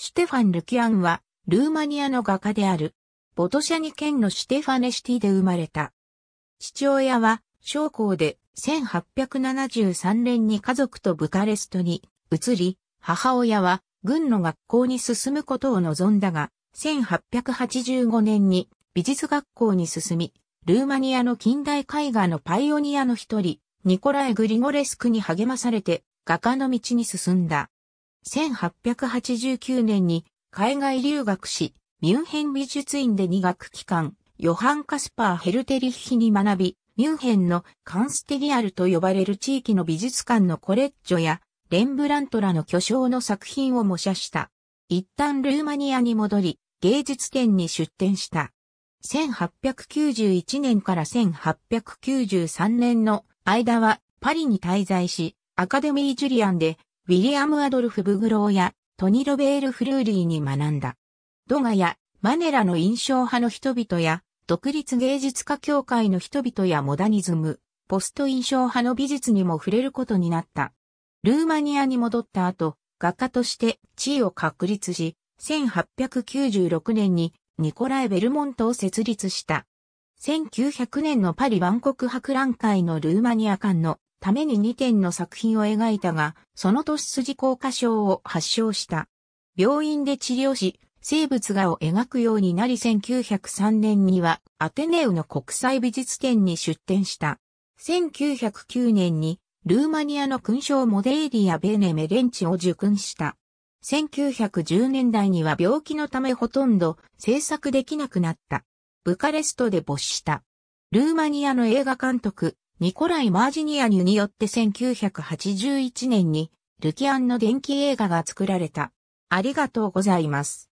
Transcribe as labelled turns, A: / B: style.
A: ステファン・ルキアンは、ルーマニアの画家である、ボトシャニ県のシテファネシティで生まれた。父親は、将校で、1873年に家族とブカレストに移り、母親は、軍の学校に進むことを望んだが、1885年に美術学校に進み、ルーマニアの近代絵画のパイオニアの一人、ニコライ・グリゴレスクに励まされて、画家の道に進んだ。1889年に海外留学し、ミュンヘン美術院で2学期間、ヨハン・カスパー・ヘルテリッヒに学び、ミュンヘンのカンステリアルと呼ばれる地域の美術館のコレッジョやレンブラントらの巨匠の作品を模写した。一旦ルーマニアに戻り、芸術展に出展した。1891年から1893年の間はパリに滞在し、アカデミー・ジュリアンでウィリアム・アドルフ・ブグローやトニ・ロベール・フルーリーに学んだ。ドガやマネラの印象派の人々や独立芸術家協会の人々やモダニズム、ポスト印象派の美術にも触れることになった。ルーマニアに戻った後、画家として地位を確立し、1896年にニコライ・ベルモントを設立した。1900年のパリ万国博覧会のルーマニア館のために2点の作品を描いたが、その年筋効果症を発症した。病院で治療し、生物画を描くようになり1903年にはアテネウの国際美術展に出展した。1909年にルーマニアの勲章モデーリア・ベーネ・メレンチを受勲した。1910年代には病気のためほとんど制作できなくなった。ブカレストで没した。ルーマニアの映画監督、ニコライ・マージニアニュによって1981年にルキアンの電気映画が作られた。ありがとうございます。